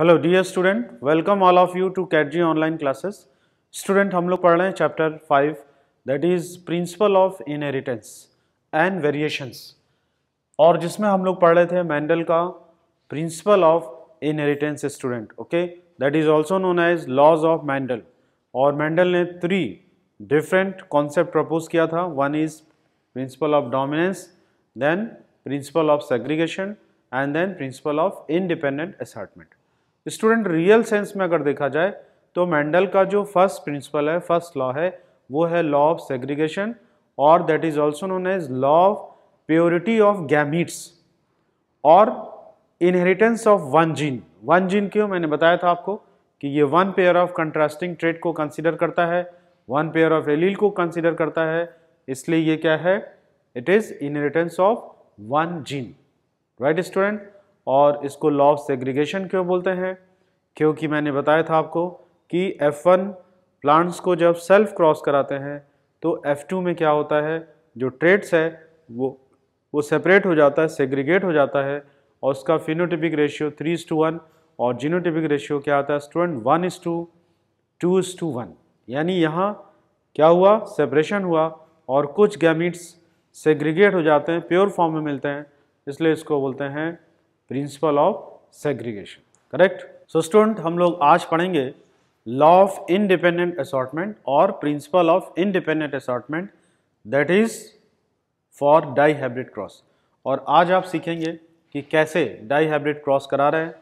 Hello dear student welcome all of you to कैटजी online classes student हम लोग पढ़ रहे हैं chapter five that is principle of inheritance and variations और जिसमें हम लोग पढ़ रहे थे मैंडल का principle of inheritance student okay that is also known as laws of Mendel और मैंडल ने थ्री डिफरेंट कॉन्सेप्ट प्रपोज किया था one is principle of dominance then principle of segregation and then principle of independent assortment student real sense में अगर देखा जाए तो Mendel का जो फर्स्ट प्रिंसिपल है फर्स्ट लॉ है वो है लॉ ऑफ सेग्रीगेशन और that is also known as law of purity of gametes और inheritance of one gene one gene क्यों मैंने बताया था आपको कि ये one pair of contrasting trait को कंसिडर करता है वन पेयर ऑफ एलील को कंसिडर करता है इसलिए ये क्या है it is inheritance of one gene right student और इसको लॉ ऑफ सेग्रीगेशन क्यों बोलते हैं क्योंकि मैंने बताया था आपको कि F1 प्लांट्स को जब सेल्फ क्रॉस कराते हैं तो F2 में क्या होता है जो ट्रेड्स है वो वो सेपरेट हो जाता है सेग्रीगेट हो जाता है और उसका phenotypic ratio three is to one और जीनोटिपिक रेशियो क्या आता है student one is to two two to to one यहाँ क्या हुआ सेपरेशन हुआ और कुछ गैमिट्स सेग्रीगेट हो जाते हैं प्योर फॉर्म में मिलते हैं इसलिए इसको बोलते हैं principle of segregation correct so student हम लोग आज पढ़ेंगे लॉ ऑफ इनडिपेंडेंट असॉटमेंट और principle of independent assortment that is for dihybrid cross और आज आप सीखेंगे कि कैसे डाई हाइब्रिड क्रॉस करा रहे हैं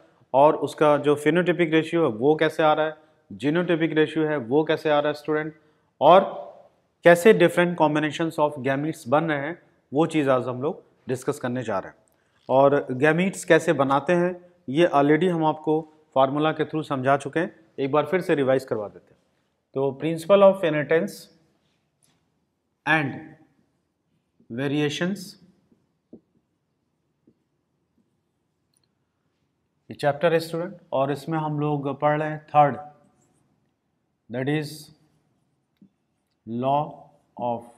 और उसका जो फिनोटिपिक रेशियो है वो कैसे आ रहा है जीनोटिपिक रेशियो है वो कैसे आ रहा है स्टूडेंट और कैसे डिफरेंट कॉम्बिनेशन ऑफ गैमिट्स बन रहे हैं वो चीज़ आज हम लोग डिस्कस करने जा रहे हैं और गैमीट्स कैसे बनाते हैं ये ऑलरेडी हम आपको फार्मूला के थ्रू समझा चुके हैं एक बार फिर से रिवाइज करवा देते हैं तो principle of inheritance and variations ये चैप्टर है स्टूडेंट और इसमें हम लोग पढ़ रहे हैं third that is law of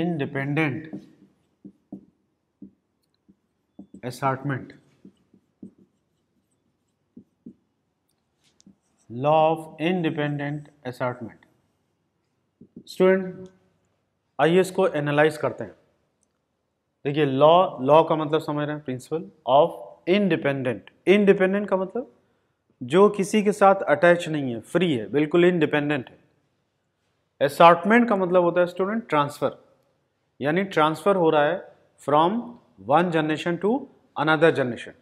independent assortment law of independent assortment student आइए इसको एनालाइज करते हैं देखिए लॉ लॉ का मतलब समझ रहे हैं प्रिंसिपल ऑफ इंडिपेंडेंट इंडिपेंडेंट का मतलब जो किसी के साथ अटैच नहीं है फ्री है बिल्कुल इंडिपेंडेंट है असार्टमेंट का मतलब होता है स्टूडेंट ट्रांसफ़र यानी ट्रांसफ़र हो रहा है from one generation to another generation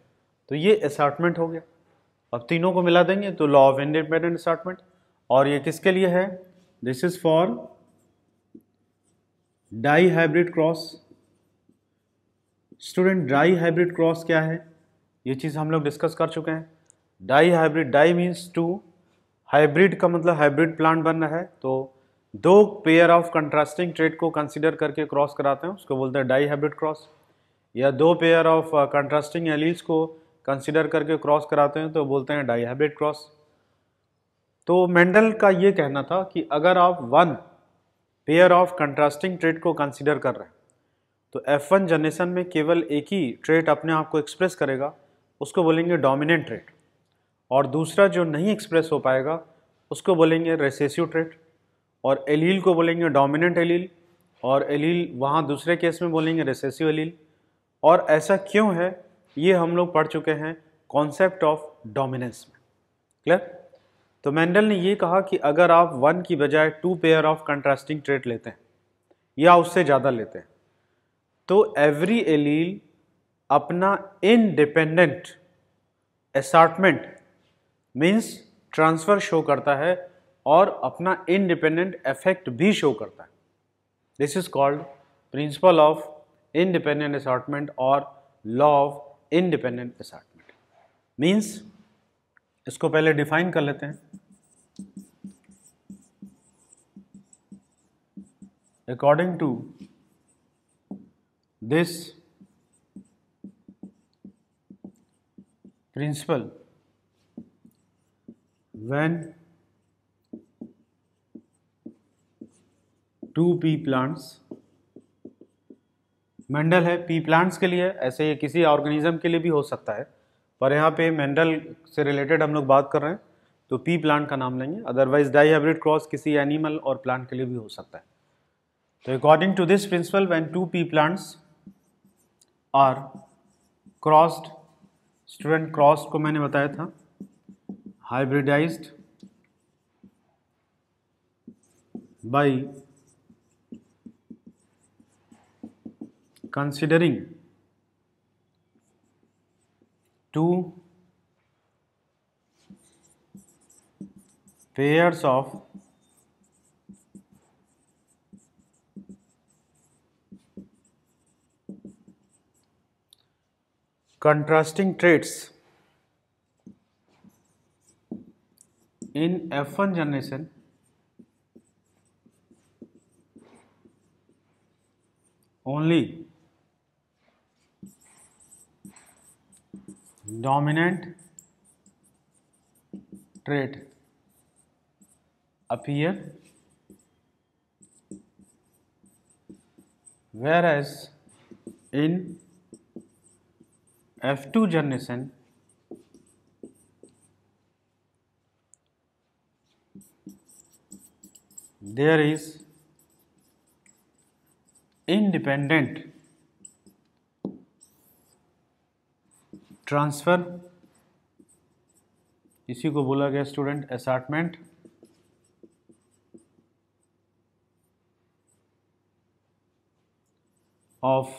तो ये असार्टमेंट हो गया अब तीनों को मिला देंगे तो लॉ ऑफ इंडिपेंडेंट असार्टमेंट और ये किसके लिए है this is for dihybrid cross student dihybrid cross क्या है ये चीज़ हम लोग डिस्कस कर चुके हैं dihybrid di means two hybrid का मतलब हाइब्रिड प्लांट बन रहा है तो दो पेयर ऑफ कंट्रास्टिंग ट्रेड को कंसिडर करके क्रॉस कराते हैं उसको बोलते हैं डाई हाइब्रिड क्रॉस या दो पेयर ऑफ कंट्रास्टिंग एलील्स को कंसिडर करके क्रॉस कराते हैं तो बोलते हैं डाइहाइब्रिड क्रॉस तो मेंडल का ये कहना था कि अगर आप one pair of contrasting trait को कंसिडर कर रहे हैं तो एफ वन जनरेशन में केवल एक ही ट्रेड अपने आप को एक्सप्रेस करेगा उसको बोलेंगे डोमिनेंट ट्रेड और दूसरा जो नहीं एक्सप्रेस हो पाएगा उसको बोलेंगे रेसेसिव ट्रेड और एलील को बोलेंगे डोमिनेंट एलील और एलील वहाँ दूसरे केस में बोलेंगे रेसेसिव एलील और ऐसा क्यों है ये हम लोग पढ़ चुके हैं कॉन्सेप्ट ऑफ डोमिनेंस में क्लियर तो मैंडल ने ये कहा कि अगर आप वन की बजाय two pair of contrasting trait लेते हैं या उससे ज़्यादा लेते हैं तो एवरी एलील अपना independent assortment means transfer show करता है और अपना इनडिपेंडेंट इफेक्ट भी शो करता है this is called principle of independent assortment और law of independent assortment means इसको पहले डिफाइन कर लेते हैं according to this principle when two pea plants Mendel है पी प्लांट्स के लिए ऐसे ये किसी ऑर्गेनिज्म के लिए भी हो सकता है पर यहाँ पे मेंडल से रिलेटेड हम लोग बात कर रहे हैं तो पी प्लांट का नाम लेंगे अदरवाइज डाईहाइब्रिड क्रॉस किसी एनिमल और प्लांट के लिए भी हो सकता है तो according to this principle when two pea plants are crossed student crossed को मैंने बताया था hybridised by considering two pairs of contrasting traits in F1 generation only dominant trait appear whereas in F2 generation there is independent transfer इसी को बोला गया student assortment of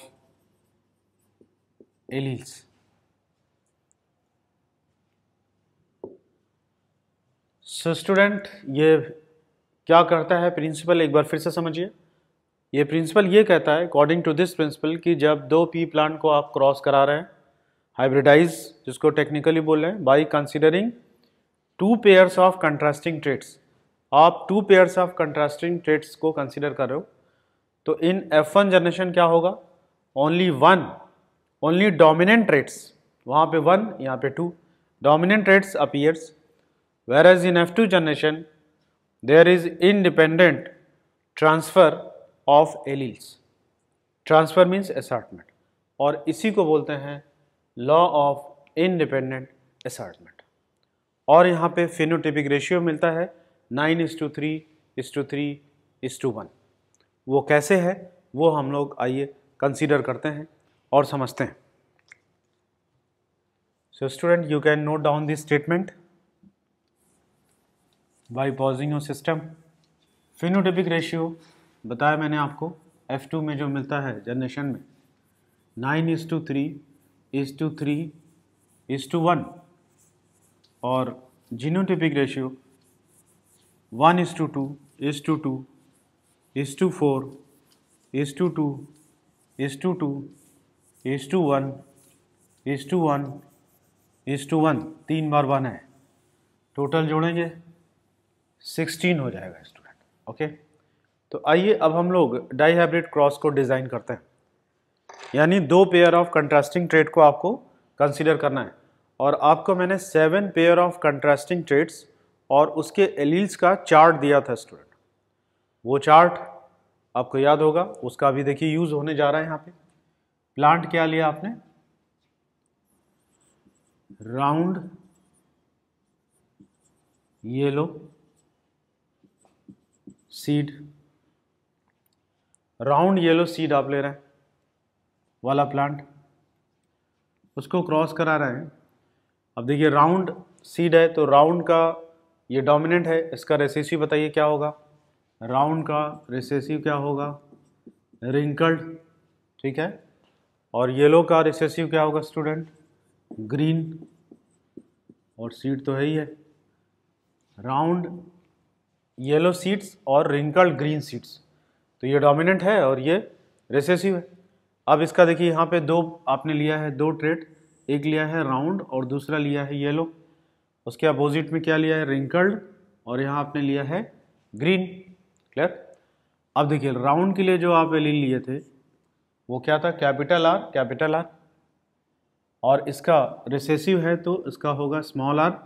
alleles so student ये क्या करता है प्रिंसिपल एक बार फिर से समझिए ये प्रिंसिपल ये कहता है अकॉर्डिंग टू दिस प्रिंसिपल कि जब दो पी प्लांट को आप क्रॉस करा रहे हैं हाइब्रिडाइज जिसको टेक्निकली बोल रहे हैं by considering two pairs of contrasting traits आप two pairs of contrasting traits को कंसिडर कर रहे हो तो इन एफ वन जनरेशन क्या होगा only one only dominant traits वहाँ पे वन यहाँ पे two dominant traits appears whereas in F two generation there is independent transfer of alleles transfer means assortment और इसी को बोलते हैं लॉ ऑफ इनडिपेंडेंट असार्टमेंट और यहाँ पे फिनोटिपिक रेशियो मिलता है nine is to three is to three is to one वो कैसे है वो हम लोग आइए कंसीडर करते हैं और समझते हैं so student you can note down this statement by pausing your system phenotypic ratio बताया मैंने आपको एफ टू में जो मिलता है जनरेशन में nine is to three is to three is to one और genotypic ratio one is to two is to two is to four is to two is to two is to one is to one is to one तीन बार one है total जोड़ेंगे sixteen हो जाएगा student okay तो आइए अब हम लोग डाई हाइब्रिड क्रॉस को डिज़ाइन करते हैं यानी दो पेयर ऑफ कंट्रास्टिंग ट्रेड को आपको कंसिडर करना है और आपको मैंने seven pair of contrasting traits और उसके एलील्स का चार्ट दिया था स्टूडेंट वो चार्ट आपको याद होगा उसका अभी देखिए यूज़ होने जा रहा है यहाँ पे प्लांट क्या लिया आपने round yellow seed round yellow seed आप ले रहे हैं वाला प्लांट उसको क्रॉस करा रहे हैं अब देखिए राउंड सीड है तो राउंड का ये डोमिनेंट है इसका रेसेसिव बताइए क्या होगा राउंड का रेसेसिव क्या होगा रिंकल्ड ठीक है और येलो का रिसेसिव क्या होगा स्टूडेंट ग्रीन और सीड तो है ही है राउंड येलो सीड्स और रिंकल्ड ग्रीन सीड्स तो ये डोमिनेंट है और ये रिसेसिव है अब इसका देखिए यहाँ पे दो आपने लिया है दो ट्रेड एक लिया है राउंड और दूसरा लिया है येलो उसके अपोजिट में क्या लिया है रिंकल्ड और यहाँ आपने लिया है ग्रीन क्लियर अब देखिए राउंड के लिए जो आप एलिन लिए थे वो क्या था कैपिटल आर कैपिटल आर और इसका रिसेसिव है तो इसका होगा small R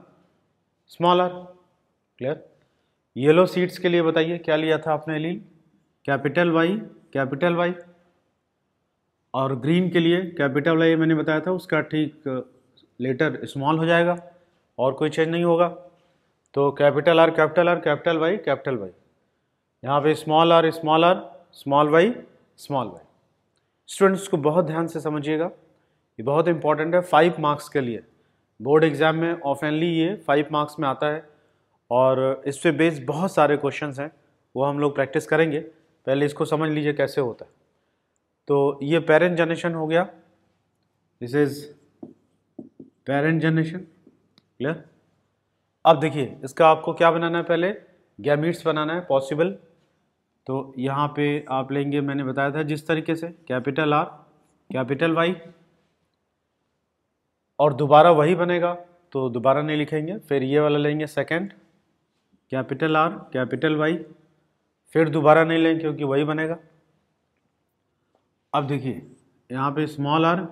small R clear yellow seeds के लिए बताइए क्या लिया था आपने एलिन कैपिटल वाई कैपिटल वाई और ग्रीन के लिए कैपिटल वाला ये मैंने बताया था उसका ठीक लेटर स्मॉल हो जाएगा और कोई चेंज नहीं होगा तो capital R capital R capital Y capital Y यहाँ पे small R small R small Y small Y students को बहुत ध्यान से समझिएगा ये बहुत इंपॉर्टेंट है फाइव मार्क्स के लिए बोर्ड एग्ज़ाम में ऑफेनली ये फाइव मार्क्स में आता है और इस पर बेस्ड बहुत सारे क्वेश्चन हैं वो हम लोग प्रैक्टिस करेंगे पहले इसको समझ लीजिए कैसे होता है तो ये पेरेंट जनरेशन हो गया this is parent generation clear अब देखिए इसका आपको क्या बनाना है पहले गैमिट्स बनाना है पॉसिबल तो यहाँ पे आप लेंगे मैंने बताया था जिस तरीके से कैपिटल आर कैपिटल वाई और दोबारा वही बनेगा तो दोबारा नहीं लिखेंगे फिर ये वाला लेंगे second capital R capital Y फिर दोबारा नहीं लेंगे क्योंकि वही बनेगा अब देखिए यहाँ पे स्मॉल आर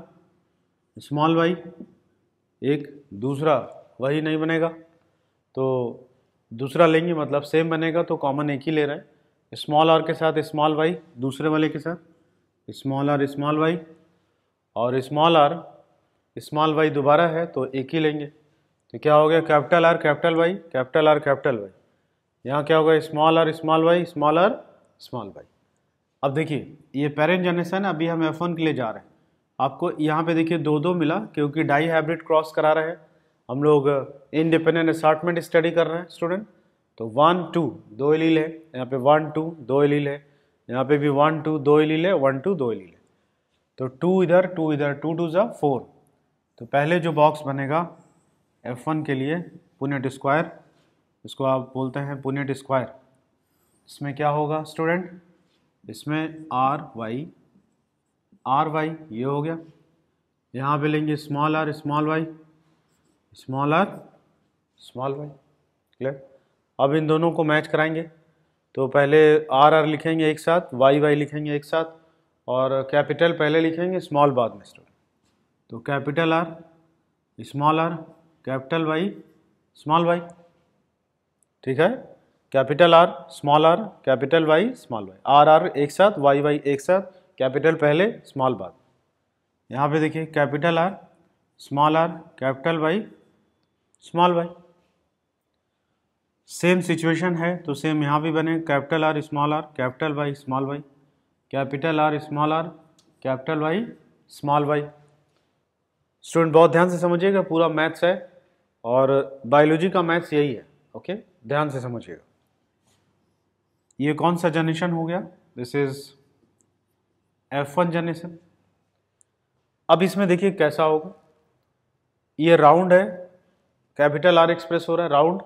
स्मॉल वाई एक दूसरा वही नहीं बनेगा तो दूसरा लेंगे मतलब सेम बनेगा तो कॉमन एक ही ले रहे हैं स्मॉल आर के साथ स्मॉल वाई दूसरे वाले के साथ स्मॉल आर स्मॉल वाई और स्मॉल आर स्मॉल वाई दोबारा है तो एक ही लेंगे तो क्या हो गया capital R capital Y capital R capital Y यहाँ क्या होगा small R small Y small R small Y अब देखिए ये पेरेंट जनरेशन अभी हम एफ के लिए जा रहे हैं आपको यहाँ पे देखिए दो दो मिला क्योंकि डाई हाइब्रिड क्रॉस करा रहे हैं हम लोग इनडिपेंडेंट असार्टमेंट स्टडी कर रहे हैं स्टूडेंट तो वन टू दो एलील है यहाँ पे वन टू दो एलील है यहाँ पे भी वन टू दो एलील है वन टू दो एलील है तो टू इधर टू इधर टू टू ज़ा फोर तो पहले जो बॉक्स बनेगा एफ वन के लिए पुनेट स्क्वायर इसको आप बोलते हैं पुनेट स्क्वायर इसमें क्या होगा स्टूडेंट इसमें आर वाई आर वाई ये हो गया यहाँ पे लेंगे small R small Y small R small Y clear अब इन दोनों को मैच कराएंगे तो पहले आर आर लिखेंगे एक साथ वाई वाई लिखेंगे एक साथ और कैपिटल पहले लिखेंगे स्मॉल बाद में स्टूडेंट तो capital R small R capital Y small Y ठीक है capital R small R capital Y small Y R R एक साथ वाई वाई एक साथ कैपिटल पहले स्मॉल बाद यहाँ पे देखिए capital R small R capital Y small Y same situation है तो सेम यहाँ भी बने capital R small R capital Y small Y capital R small R capital Y small Y student बहुत ध्यान से समझिएगा पूरा मैथ्स है और बायोलॉजी का मैथ्स यही है ओके ध्यान से समझिएगा ये कौन सा जनरेशन हो गया this is F one generation अब इसमें देखिए कैसा होगा ये राउंड है कैपिटल आर एक्सप्रेस हो रहा है राउंड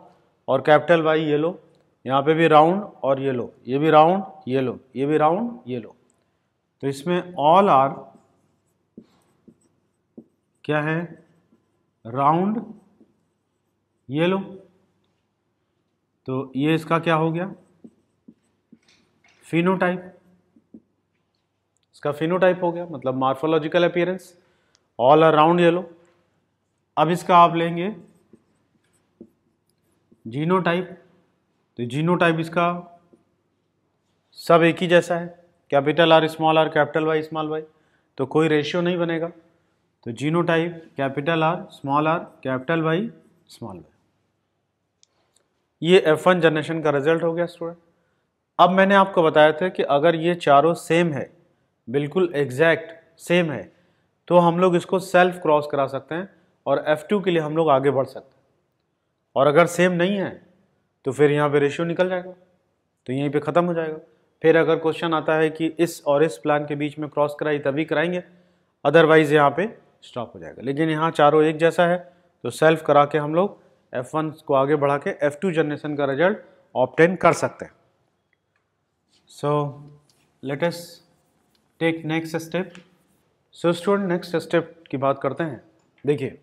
और कैपिटल वाई येलो यहाँ पे भी राउंड और येलो ये भी राउंड येलो ये भी राउंड येलो तो इसमें ऑल आर क्या है राउंड येलो तो ये इसका क्या हो गया फिनोटाइप इसका फिनोटाइप हो गया मतलब morphological appearance all around yellow अब इसका आप लेंगे जीनोटाइप तो जीनोटाइप इसका सब एक ही जैसा है capital R small R capital Y small Y तो कोई रेशियो नहीं बनेगा तो genotype capital R small R capital Y small Y ये एफ वन जनरेशन का रिजल्ट हो गया स्टूडेंट अब मैंने आपको बताया था कि अगर ये चारों सेम है बिल्कुल एग्जैक्ट सेम है तो हम लोग इसको सेल्फ क्रॉस करा सकते हैं और F2 के लिए हम लोग आगे बढ़ सकते हैं और अगर सेम नहीं है तो फिर यहाँ पे रेशियो निकल जाएगा तो यहीं पे ख़त्म हो जाएगा फिर अगर क्वेश्चन आता है कि इस और इस प्लान के बीच में क्रॉस कराई तभी कराएंगे अदरवाइज़ यहाँ पे स्टॉप हो जाएगा लेकिन यहाँ चारों एक जैसा है तो सेल्फ करा के हम लोग एफ़ को आगे बढ़ा के एफ़ जनरेशन का रिजल्ट ऑप्टेन कर सकते हैं so let us take next step so student next step की बात करते हैं देखिए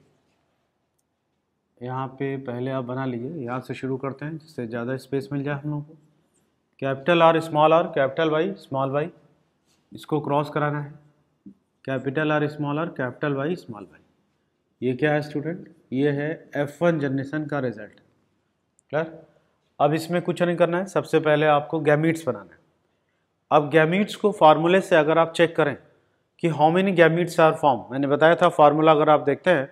यहाँ पे पहले आप बना लीजिए यहाँ से शुरू करते हैं जिससे ज़्यादा स्पेस मिल जाए हम लोग को capital R small R capital Y small Y इसको क्रॉस कराना है capital R small R capital Y small Y ये क्या है स्टूडेंट ये है एफ वन जनरेशन का रिजल्ट क्लियर अब इसमें कुछ नहीं करना है सबसे पहले आपको गैमिट्स बनाना है अब गैमिट्स को फार्मूले से अगर आप चेक करें कि how many gametes are form मैंने बताया था फार्मूला अगर आप देखते हैं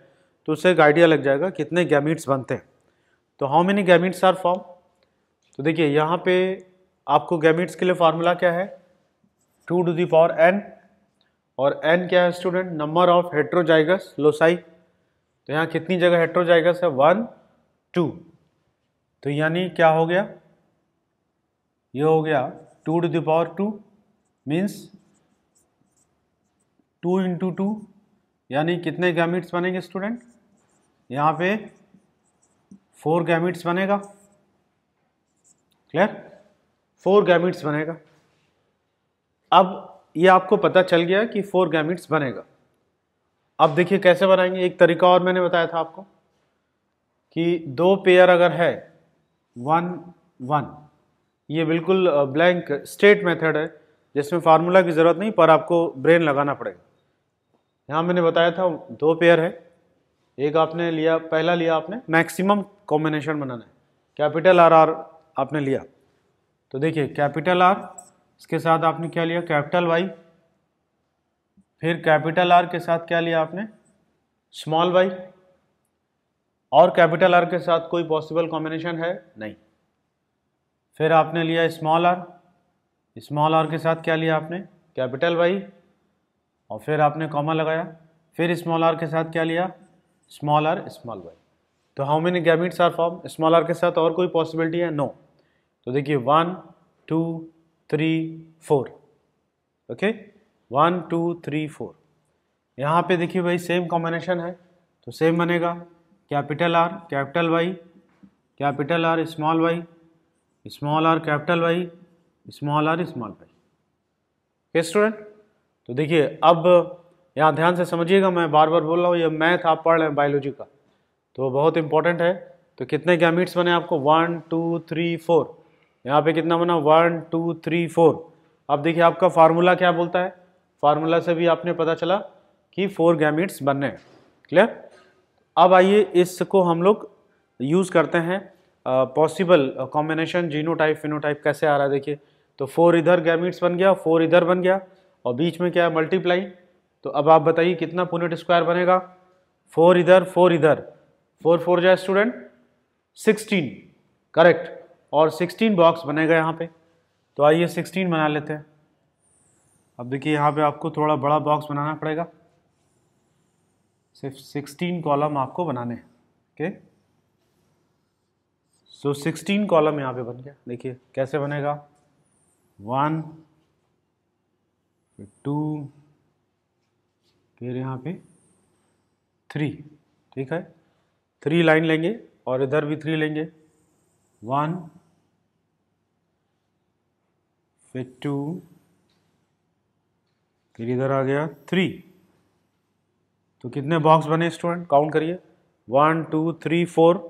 तो उससे एक आइडिया लग जाएगा कितने गैमिट्स बनते हैं तो how many gametes are form तो देखिए यहाँ पे आपको गैमिट्स के लिए फार्मूला क्या है two to the power N और एन क्या है student number of heterozygous loci तो यहाँ कितनी जगह हेट्रोजाइगस है वन टू तो यानी क्या हो गया ये हो गया two to the power two means two into two यानी कितने गैमिट्स बनेंगे स्टूडेंट यहाँ पे फोर गैमिट्स बनेगा क्लियर फोर गैमिट्स बनेगा अब ये आपको पता चल गया कि फोर गैमिट्स बनेगा अब देखिए कैसे बनाएंगे एक तरीका और मैंने बताया था आपको कि दो पेयर अगर है वन वन ये बिल्कुल ब्लैंक स्टेट मेथड है जिसमें फार्मूला की ज़रूरत नहीं पर आपको ब्रेन लगाना पड़ेगा यहाँ मैंने बताया था दो पेयर है एक आपने लिया पहला लिया आपने मैक्सिमम कॉम्बिनेशन बनाना है कैपिटल आर आर आपने लिया तो देखिए कैपिटल आर इसके साथ आपने क्या लिया कैपिटल वाई फिर कैपिटल आर के साथ क्या लिया आपने स्मॉल वाई और कैपिटल आर के साथ कोई पॉसिबल कॉम्बिनेशन है नहीं फिर आपने लिया स्मॉल आर स्मॉल आर के साथ क्या लिया आपने कैपिटल वाई और फिर आपने कॉमा लगाया फिर स्मॉल आर के साथ क्या लिया स्मॉल आर स्मॉल वाई तो how many gametes are form small R के साथ और कोई पॉसिबिलिटी है नो no. तो देखिए one two three four okay one two three four यहाँ पे देखिए भाई सेम कॉम्बिनेशन है तो सेम बनेगा capital R capital Y capital R small Y small R capital Y small R small Y okay student तो देखिए अब यहाँ ध्यान से समझिएगा मैं बार बार बोल रहा हूँ ये मैथ आप पढ़ रहे हैं बायोलॉजी का तो बहुत इंपॉर्टेंट है तो कितने गैमिट्स बने आपको वन टू थ्री फोर यहाँ पे कितना बना वन टू थ्री फोर अब देखिए आपका फार्मूला क्या बोलता है फार्मूला से भी आपने पता चला कि फोर गैमिट्स बनने क्लियर अब आइए इसको हम लोग यूज़ करते हैं पॉसिबल कॉम्बिनेशन जीनोटाइप फिनोटाइप कैसे आ रहा है देखिए तो फोर इधर गैमिट्स बन गया फोर इधर बन गया और बीच में क्या है मल्टीप्लाई तो अब आप बताइए कितना पुनेट स्क्वायर बनेगा फोर इधर फोर इधर फोर फोर जाए स्टूडेंट सिक्सटीन करेक्ट और सिक्सटीन बॉक्स बनेगा यहाँ पे तो आइए सिक्सटीन बना लेते हैं अब देखिए यहाँ पे आपको थोड़ा बड़ा बॉक्स बनाना पड़ेगा सिर्फ सिक्सटीन कॉलम आपको बनाने okay okay? So sixteen column यहाँ पे बन गया देखिए कैसे बनेगा वन फिर टू फिर यहाँ पे थ्री ठीक है थ्री लाइन लेंगे और इधर भी थ्री लेंगे वन फिर टू फिर इधर आ गया थ्री तो कितने बॉक्स बने स्टूडेंट काउंट करिए one two three four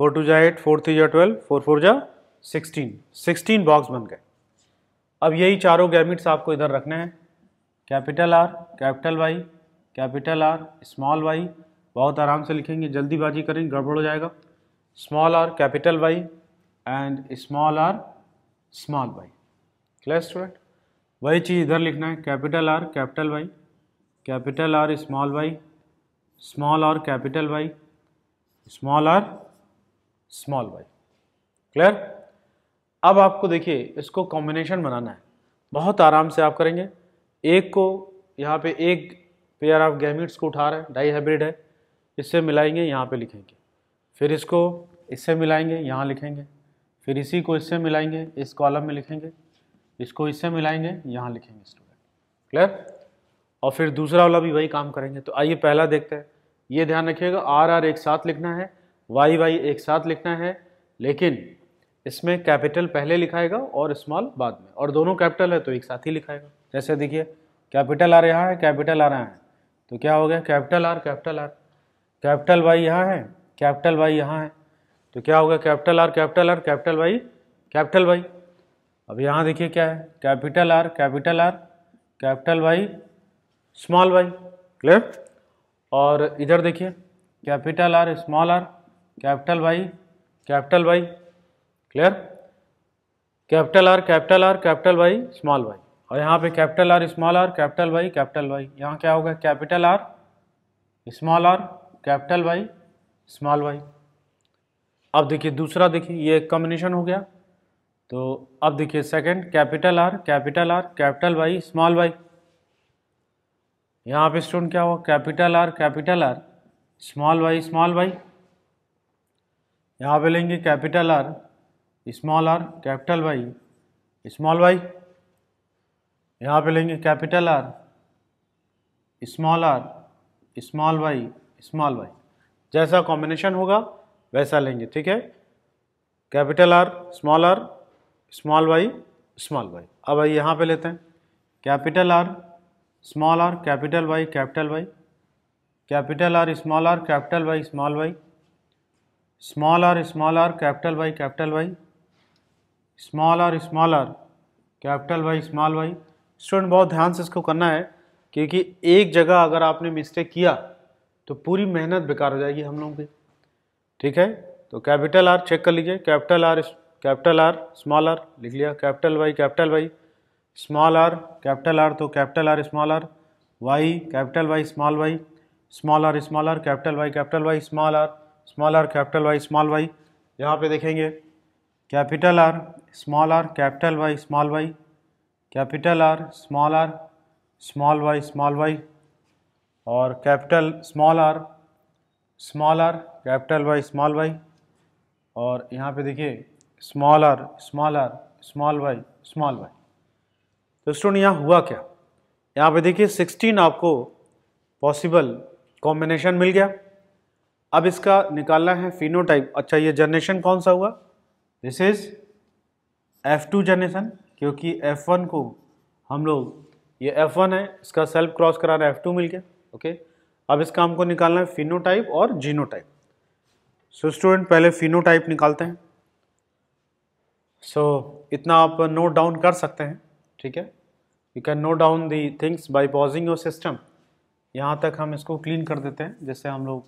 four two जा एट फोर थ्री जा ट्वेल्व फोर फोर जा सिक्सटीन सिक्सटीन बॉक्स बन गए अब यही चारों गैमिट्स आपको इधर रखने हैं capital R capital Y capital R small Y बहुत आराम से लिखेंगे जल्दीबाजी करेंगे गड़बड़ हो जाएगा small R capital Y and small R small Y clear student वही चीज़ इधर लिखना है capital R capital Y capital R small Y small R capital Y small R small Y clear अब आपको देखिए इसको कॉम्बिनेशन बनाना है बहुत आराम से आप करेंगे एक को यहाँ पे एक पेयर ऑफ गैमिट्स को उठा रहे हैं डाई हाइब्रिड है इससे मिलाएंगे यहाँ पे लिखेंगे फिर इसको इससे मिलाएंगे यहाँ लिखेंगे फिर इसी को इससे मिलाएंगे इस कॉलम में लिखेंगे इसको इससे मिलाएंगे यहाँ लिखेंगे स्टूडेंट क्लियर और फिर दूसरा वाला भी वही काम करेंगे तो आइए पहला देखते हैं ये ध्यान रखिएगा आर आर एक साथ लिखना है वाई वाई एक साथ लिखना है लेकिन इसमें कैपिटल पहले लिखाएगा और स्मॉल बाद में और दोनों कैपिटल है तो एक साथ ही लिखाएगा जैसे देखिए कैपिटल आर यहाँ है कैपिटल आ रहा है तो क्या हो गया capital R capital R capital Y यहाँ है कैपिटल वाई यहाँ है तो क्या होगा capital R capital R capital Y capital Y अब यहाँ देखिए क्या है capital R capital R capital Y small Y clear और इधर देखिए capital R small R capital Y capital Y clear capital R capital R capital Y small Y और यहाँ पे capital R small R capital Y capital Y यहाँ क्या होगा capital R small R capital Y small Y अब देखिए दूसरा देखिए ये कॉम्बिनेशन हो गया तो अब देखिए second capital R capital R capital Y small Y यहाँ पे स्टूडेंट क्या हुआ capital R capital R small Y small Y यहाँ पे लेंगे capital R small R capital Y small Y यहाँ पे लेंगे capital R small R small Y small Y जैसा कॉम्बिनेशन होगा वैसा लेंगे ठीक है capital R small R small Y small Y अब आइए यहाँ पे लेते हैं capital R small R capital Y capital Y capital R small R capital Y small Y small R small R capital Y capital Y small R small R capital Y small Y student बहुत ध्यान से इसको करना है क्योंकि एक जगह अगर आपने मिस्टेक किया तो पूरी मेहनत बेकार हो जाएगी हम लोगों की ठीक है तो कैपिटल आर चेक कर लीजिए capital R capital R small R लिख लिया capital Y capital Y small R capital R तो capital R small R Y capital Y small Y small R small R capital Y capital Y small R small R capital Y small Y यहाँ पे देखेंगे capital R small R capital Y small Y capital R small R small Y small Y और capital small R small R capital Y small Y और यहाँ पे देखिए small R small R small Y small Y तो student यहाँ हुआ क्या यहाँ पे देखिए 16 आपको पॉसिबल कॉम्बिनेशन मिल गया अब इसका निकालना है फिनोटाइप अच्छा ये जनरेशन कौन सा हुआ this is F two generation क्योंकि एफ वन को हम लोग ये एफ वन है इसका सेल्फ क्रॉस करा रहा है एफ टू मिल गया ओके अब इसका हमको निकालना है फिनोटाइप और जीनोटाइप सो so, स्टूडेंट पहले फिनोटाइप निकालते हैं सो so, इतना आप नोट डाउन कर सकते हैं ठीक है you can note down the things by pausing your system यहाँ तक हम इसको क्लीन कर देते हैं जैसे हम लोग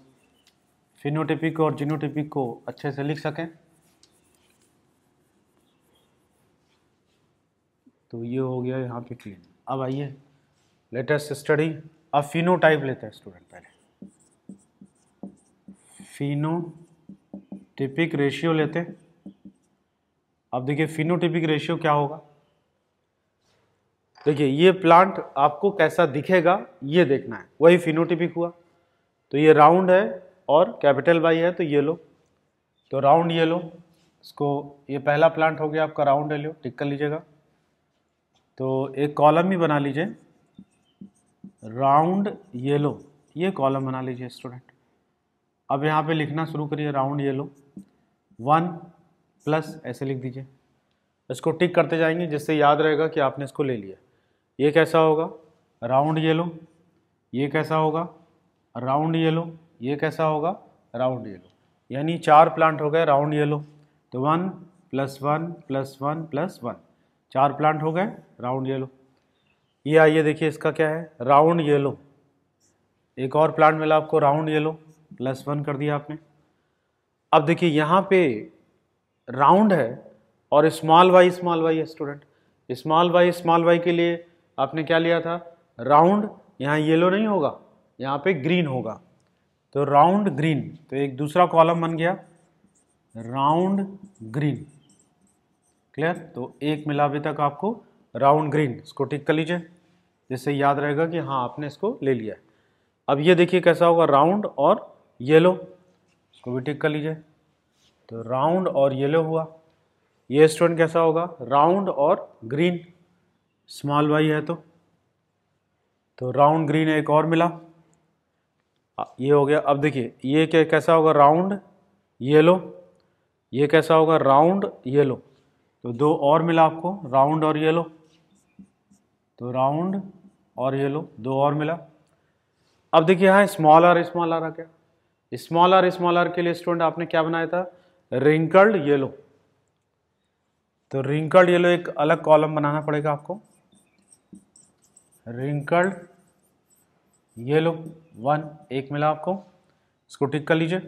फिनोटिपिक और जिनोटिपिक को अच्छे से लिख सकें तो ये हो गया यहाँ पे क्लीन अब आइए लेटेस्ट स्टडी अब फिनोटाइप लेते हैं स्टूडेंट पहले फिनोटिपिक रेशियो लेते हैं अब देखिए फिनोटिपिक रेशियो क्या होगा देखिए ये प्लांट आपको कैसा दिखेगा ये देखना है वही फिनोटिपिक हुआ तो ये राउंड है और कैपिटल वाई है तो ये लो तो राउंड ये लो इसको ये पहला प्लांट हो गया आपका राउंड लो टिक कर लीजिएगा तो एक कॉलम ही बना लीजिए राउंड येलो ये कॉलम बना लीजिए स्टूडेंट अब यहाँ पे लिखना शुरू करिए राउंड येलो वन प्लस ऐसे लिख दीजिए इसको टिक करते जाएंगे जिससे याद रहेगा कि आपने इसको ले लिया ये कैसा होगा राउंड येलो ये कैसा होगा राउंड येलो ये कैसा होगा राउंड येलो यानी चार प्लांट हो गए राउंड येलो तो one plus one plus one plus one चार प्लांट हो गए राउंड येलो ये आइए देखिए इसका क्या है राउंड येलो एक और प्लांट मिला आपको राउंड येलो प्लस वन कर दिया आपने अब देखिए यहाँ पे राउंड है और स्मॉल वाई स्मॉल वाई है student small Y small Y के लिए आपने क्या लिया था राउंड यहाँ येलो नहीं होगा यहाँ पे ग्रीन होगा तो राउंड ग्रीन तो एक दूसरा कॉलम बन गया राउंड ग्रीन क्लियर तो एक मिला अभी तक आपको राउंड ग्रीन इसको टिक कर लीजिए जिससे याद रहेगा कि हाँ आपने इसको ले लिया अब ये देखिए कैसा होगा राउंड और येलो इसको भी टिक कर लीजिए तो राउंड और येलो हुआ ये स्टूडेंट कैसा होगा राउंड और ग्रीन स्मॉल वाई है तो तो राउंड ग्रीन एक और मिला ये हो गया अब देखिए ये क्या कैसा होगा राउंड येलो ये कैसा होगा राउंड येलो तो दो और मिला आपको राउंड और येलो तो राउंड और येलो दो और मिला अब देखिए हाँ स्मॉल आर स्मॉल आर आ क्या स्मॉल आर स्मॉल आर के लिए स्टूडेंट आपने क्या बनाया था रिंकल्ड येलो तो रिंकल्ड येलो एक अलग कॉलम बनाना पड़ेगा आपको रिंकल्ड ये लो वन एक मिला आपको इसको टिक कर लीजिए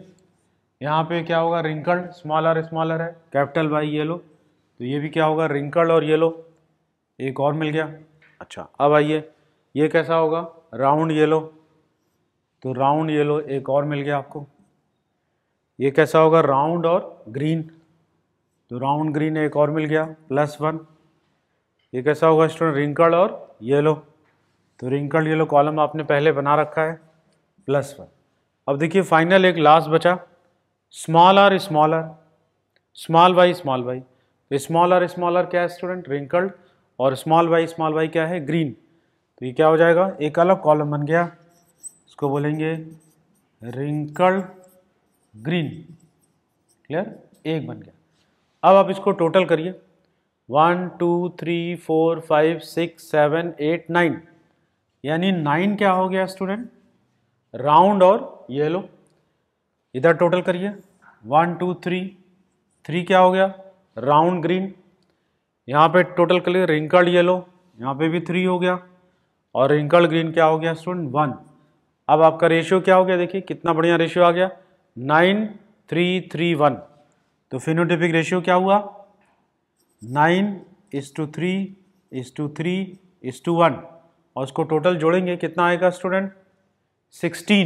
यहाँ पे क्या होगा रिंकल स्मॉलर स्मॉलर है कैपिटल बाई ये लो तो ये भी क्या होगा रिंकल और ये लो एक और मिल गया अच्छा अब आइए ये कैसा होगा राउंड ये लो तो राउंड ये लो एक और मिल गया आपको ये कैसा होगा राउंड और ग्रीन तो राउंड ग्रीन एक और मिल गया प्लस वन ये कैसा होगा स्टूडेंट रिंकल और येलो तो रिंकल्ड येलो कॉलम आपने पहले बना रखा है प्लस वन अब देखिए फाइनल एक लास्ट बचा small R small R small Y small Y तो स्मॉल आर स्मॉल आर क्या है स्टूडेंट रिंकल्ड और स्मॉल वाई स्मॉल वाई क्या है ग्रीन तो ये क्या हो जाएगा एक अलग कॉलम बन गया इसको बोलेंगे रिंकल्ड ग्रीन क्लियर एक बन गया अब आप इसको टोटल करिए one two three four five six seven eight nine यानी नाइन क्या हो गया स्टूडेंट राउंड और येलो इधर टोटल करिए वन टू थ्री थ्री क्या हो गया राउंड ग्रीन यहाँ पे टोटल कर लिया रिंकल्ड येलो यहाँ पे भी थ्री हो गया और रिंकल्ड ग्रीन क्या हो गया स्टूडेंट वन अब आपका रेशियो क्या हो गया देखिए कितना बढ़िया रेशियो आ गया नाइन थ्री थ्री वन तो फिनोटिपिक रेशियो क्या हुआ nine is to three is to three is to one और उसको टोटल जोड़ेंगे कितना आएगा स्टूडेंट 16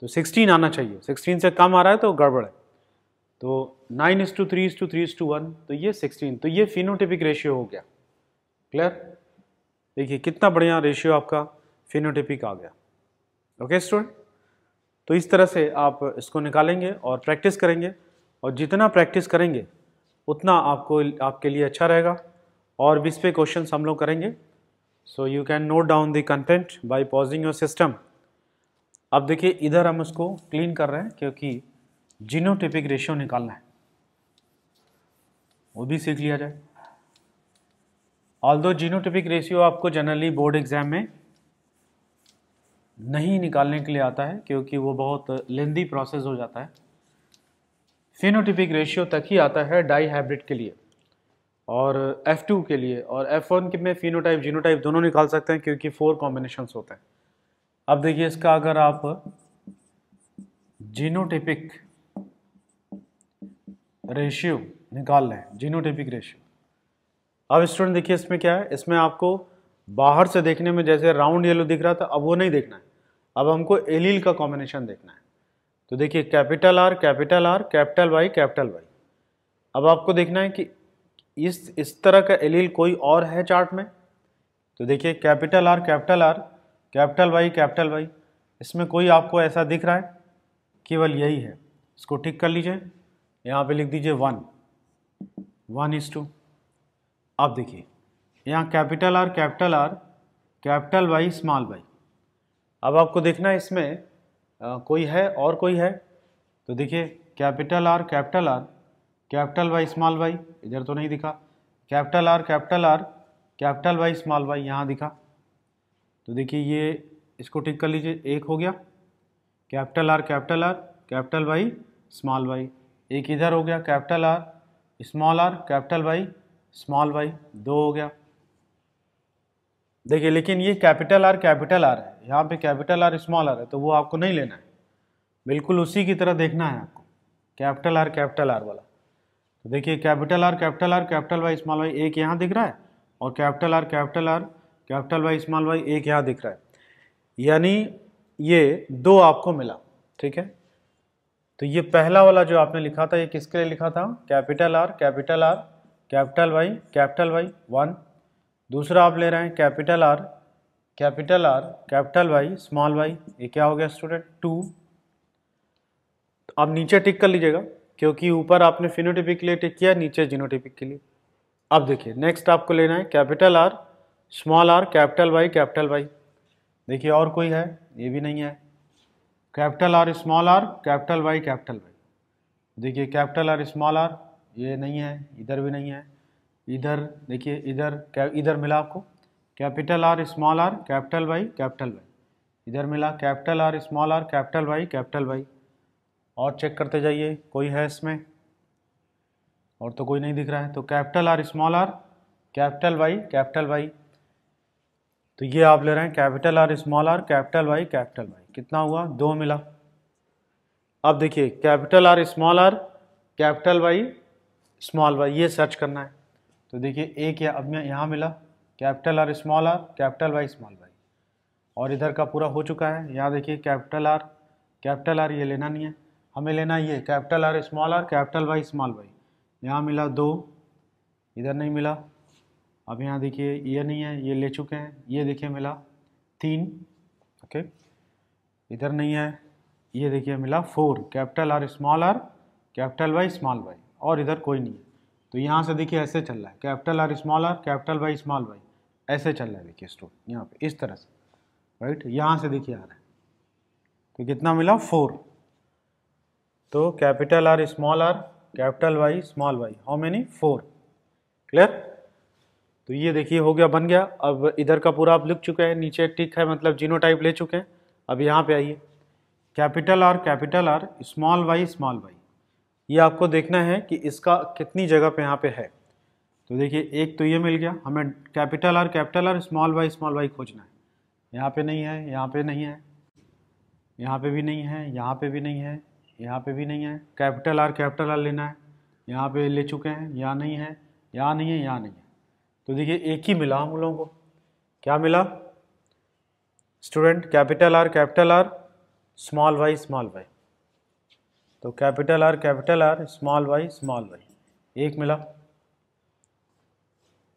तो 16 आना चाहिए 16 से कम आ रहा है तो गड़बड़ है तो 9 is to three is to three is to one तो ये 16 तो ये फिनोटिपिक रेशियो हो गया क्लियर देखिए कितना बढ़िया रेशियो आपका फिनोटिपिक आ गया ओके स्टूडेंट तो इस तरह से आप इसको निकालेंगे और प्रैक्टिस करेंगे और जितना प्रैक्टिस करेंगे उतना आपको आपके लिए अच्छा रहेगा और भी इस पर क्वेश्चन हम लोग करेंगे so you can note down the content by pausing your system अब देखिए इधर हम उसको क्लीन कर रहे हैं क्योंकि जीनोटिपिक रेशियो निकालना है वो भी सीख लिया जाए ऑल दो जीनोटिपिक रेशियो आपको जनरली बोर्ड एग्जाम में नहीं निकालने के लिए आता है क्योंकि वो बहुत लेंदी प्रोसेस हो जाता है फिनोटिपिक रेशियो तक ही आता है डाई हाइब्रिड के लिए और F2 के लिए और F1 के में फिनोटाइप जीनोटाइप दोनों निकाल सकते हैं क्योंकि फोर कॉम्बिनेशन होते हैं अब देखिए इसका अगर आप जीनोटिपिक रेशियो निकाल लें जीनोटिपिक रेशियो अब स्टूडेंट देखिए इसमें क्या है इसमें आपको बाहर से देखने में जैसे राउंड येलो दिख रहा था अब वो नहीं देखना है अब हमको एलील का कॉम्बिनेशन देखना है तो देखिए capital R capital R capital Y capital Y अब आपको देखना है कि इस इस तरह का एलील कोई और है चार्ट में तो देखिए capital R capital R capital Y capital Y इसमें कोई आपको ऐसा दिख रहा है केवल यही है इसको ठीक कर लीजिए यहाँ पे लिख दीजिए वन वन इज टू अब देखिए यहाँ capital R capital R capital Y small Y अब आपको देखना है इसमें आ, कोई है और कोई है तो देखिए capital R capital R capital Y small Y इधर तो नहीं दिखा capital R capital R capital Y small Y यहाँ दिखा तो देखिए ये इसको टिक कर लीजिए एक हो गया capital R capital R capital Y small Y एक इधर हो गया capital R small R capital Y small Y दो हो गया देखिए लेकिन ये कैपिटल आर कैपिटल आर है यहाँ पे कैपिटल आर स्मॉल आर है तो वो आपको नहीं लेना है बिल्कुल उसी की तरह देखना है आपको कैपिटल आर कैपिटल आर वाला तो देखिए capital R capital R capital Y small Y एक यहाँ दिख रहा है और capital R capital R capital Y small Y एक यहाँ दिख रहा है यानी ये दो आपको मिला ठीक है तो ये पहला वाला जो आपने लिखा था ये किसके लिए लिखा था capital R capital R capital Y capital Y one दूसरा आप ले रहे हैं capital R capital R capital Y small Y ये क्या हो गया स्टूडेंट टू आप नीचे टिक कर लीजिएगा क्योंकि ऊपर आपने फिनोटिपिक के लिए टिक किया नीचे जीनोटिपिक के लिए अब देखिए नेक्स्ट आपको लेना है capital R small R capital Y capital Y देखिए और कोई है ये भी नहीं है capital R small R capital Y capital Y देखिए कैपिटल आर स्मॉल आर ये नहीं है इधर भी नहीं है इधर देखिए इधर इधर मिला आपको capital R small R capital Y capital Y इधर मिला capital R small R capital Y capital Y और चेक करते जाइए कोई है इसमें और तो कोई नहीं दिख रहा है तो capital R small R capital Y capital Y तो ये आप ले रहे हैं capital R small R capital Y capital Y कितना हुआ दो मिला अब देखिए capital R small R capital Y small Y ये सर्च करना है तो देखिए एक या अब मैं यहाँ मिला capital R small R capital Y small Y और इधर का पूरा हो चुका है यहाँ देखिए कैपिटल आर कैपिटल आर ये लेना नहीं है हमें लेना ये capital R small R capital Y small Y यहाँ मिला दो इधर नहीं मिला अब यहाँ देखिए ये नहीं है ये ले चुके हैं ये देखिए मिला तीन ओके इधर नहीं है ये देखिए मिला four capital R small R capital Y small Y और इधर कोई नहीं है तो यहाँ से देखिए ऐसे चल रहा है capital R small R capital Y small Y ऐसे चल रहा है देखिए स्टोर यहाँ पे इस तरह से राइट यहाँ से देखिए आ रहा है तो कितना मिला फोर तो capital R small R capital Y small Y how many four clear तो ये देखिए हो गया बन गया अब इधर का पूरा आप लिख चुके हैं नीचे टिक है मतलब जीनो टाइप ले चुके हैं अब यहाँ पे आइए capital R capital R small Y small Y ये आपको देखना है कि इसका कितनी जगह पे यहाँ पे है तो देखिए एक तो ये मिल गया हमें capital R capital R small Y small Y खोजना है यहाँ पे नहीं है यहाँ पे नहीं है यहाँ पे भी नहीं है यहाँ पे भी नहीं है यहाँ पे भी नहीं है कैपिटल आर कैपिटल आर लेना है यहाँ पे ले चुके हैं यहाँ नहीं है यहाँ नहीं है यहाँ नहीं है तो देखिए एक ही मिला हम लोगों को क्या मिला student capital R capital R small Y small Y तो capital R capital R small Y small Y एक मिला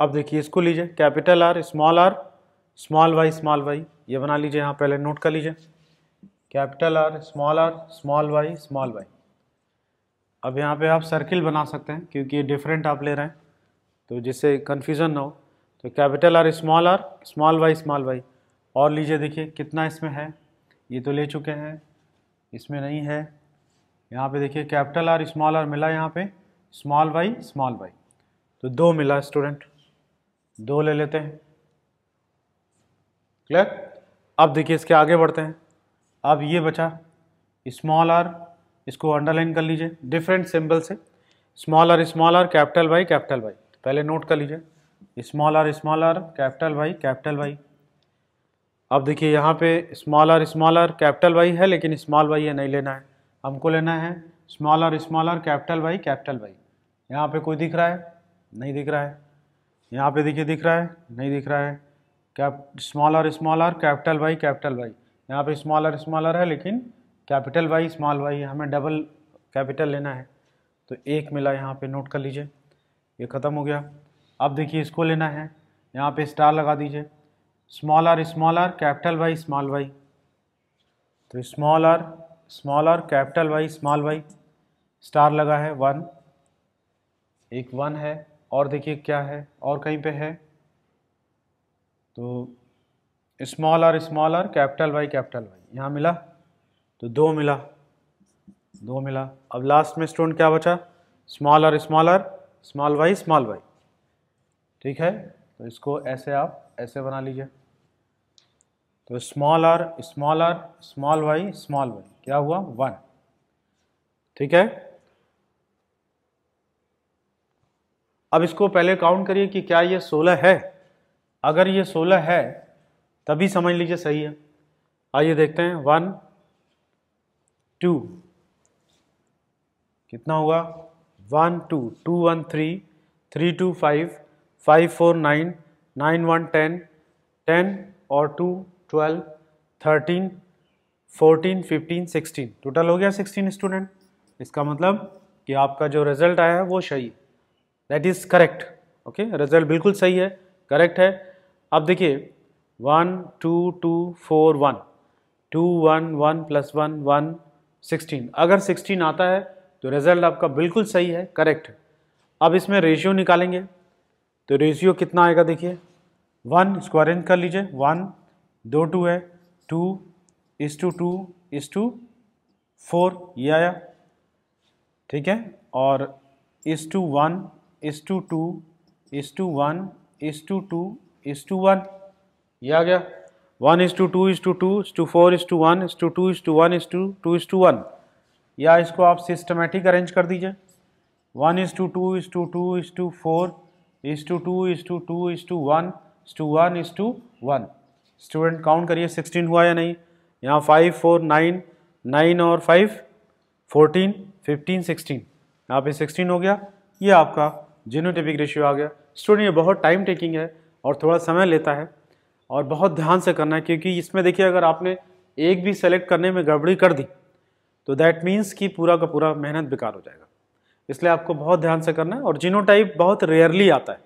अब देखिए इसको लीजिए capital R small R small Y small Y ये बना लीजिए यहाँ पहले नोट कर लीजिए capital R small R small Y small Y अब यहाँ पे आप सर्किल बना सकते हैं क्योंकि ये डिफरेंट आप ले रहे हैं तो जिससे कन्फ्यूज़न ना हो तो capital R small R small Y small Y और लीजिए देखिए कितना इसमें है ये तो ले चुके हैं इसमें नहीं है यहाँ पे देखिए कैपिटल आर स्मॉल आर मिला यहाँ पे स्मॉल वाई स्मॉल वाई तो दो मिला स्टूडेंट दो ले लेते हैं क्लियर अब देखिए इसके आगे बढ़ते हैं अब ये बचा स्मॉल आर इसको अंडरलाइन कर लीजिए डिफरेंट सिंबल से small R small R capital Y capital Y पहले नोट कर लीजिए small R small R capital Y capital Y अब देखिए यहाँ पे small R small R capital Y है लेकिन स्मॉल वाई ये नहीं लेना है हमको लेना है small R small R capital Y capital Y यहाँ पे कोई दिख रहा है नहीं दिख रहा है यहाँ पे देखिए दिख रहा है नहीं दिख रहा है cap small R small R capital Y capital Y यहाँ पे स्मॉलर स्मॉलर है लेकिन कैपिटल वाई स्मॉल वाई है हमें डबल कैपिटल लेना है तो एक मिला यहाँ पे नोट कर लीजिए ये ख़त्म हो गया अब देखिए इसको लेना है यहाँ पे स्टार लगा दीजिए small R small R capital Y small Y तो small R small R capital Y small Y star लगा है वन एक वन है और देखिए क्या है और कहीं पे है तो small R small R capital Y capital Y यहाँ मिला तो दो मिला दो मिला अब लास्ट में स्टूडेंट क्या बचा small R small R small Y small Y ठीक है तो इसको ऐसे आप ऐसे बना लीजिए तो small R small R small Y small Y क्या हुआ वन ठीक है अब इसको पहले काउंट करिए कि क्या ये सोलह है अगर ये सोलह है तभी समझ लीजिए सही है आइए देखते हैं वन टू कितना हुआ one two two one three three two five five four nine nine one ten ten और two twelve thirteen fourteen fifteen sixteen total हो गया सिक्सटीन स्टूडेंट इसका मतलब कि आपका जो रिजल्ट आया है वो सही that is correct okay result बिल्कुल सही है करेक्ट है अब देखिए one two two four one two one one plus one one sixteen अगर सिक्सटीन आता है तो रिजल्ट आपका बिल्कुल सही है करेक्ट अब इसमें रेशियो निकालेंगे तो रेशियो कितना आएगा देखिए वन स्क्वायर इंच कर लीजिए वन दो टू है two is two two is two four ये आया ठीक है और is to one is two two is to one is two two is to one ये आ गया one is to two is to two is to four is to one is to two is to one is to two is to one या इसको आप systematic arrange कर दीजिए one is to two is to two is to four is to two is to two is to one is to one is to one student count करिए sixteen हुआ या नहीं यहाँ फाइव फोर नाइन नाइन और five fourteen fifteen sixteen यहाँ पे sixteen हो गया ये आपका जीनोटिपिक रेशियो आ गया स्टूडेंट ये बहुत टाइम टेकिंग है और थोड़ा समय लेता है और बहुत ध्यान से करना है क्योंकि इसमें देखिए अगर आपने एक भी सेलेक्ट करने में गड़बड़ी कर दी तो दैट मीन्स कि पूरा का पूरा मेहनत बेकार हो जाएगा इसलिए आपको बहुत ध्यान से करना है और जीनोटाइप बहुत रेयरली आता है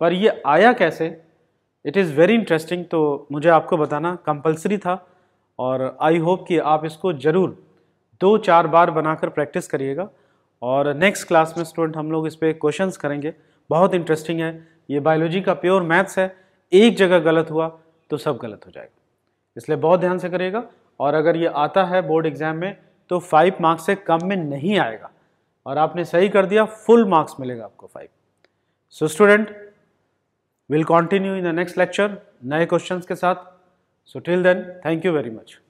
पर ये आया कैसे इट इज़ वेरी इंटरेस्टिंग तो मुझे आपको बताना कंपलसरी था और आई होप कि आप इसको ज़रूर दो चार बार बनाकर प्रैक्टिस करिएगा और नेक्स्ट क्लास में स्टूडेंट हम लोग इस पर क्वेश्चन करेंगे बहुत इंटरेस्टिंग है ये बायोलॉजी का प्योर मैथ्स है एक जगह गलत हुआ तो सब गलत हो जाएगा इसलिए बहुत ध्यान से करिएगा और अगर ये आता है बोर्ड एग्जाम में तो फाइव मार्क्स से कम में नहीं आएगा और आपने सही कर दिया फुल मार्क्स मिलेगा आपको five so student will continue in the next lecture नए क्वेश्चन के साथ so till then thank you very much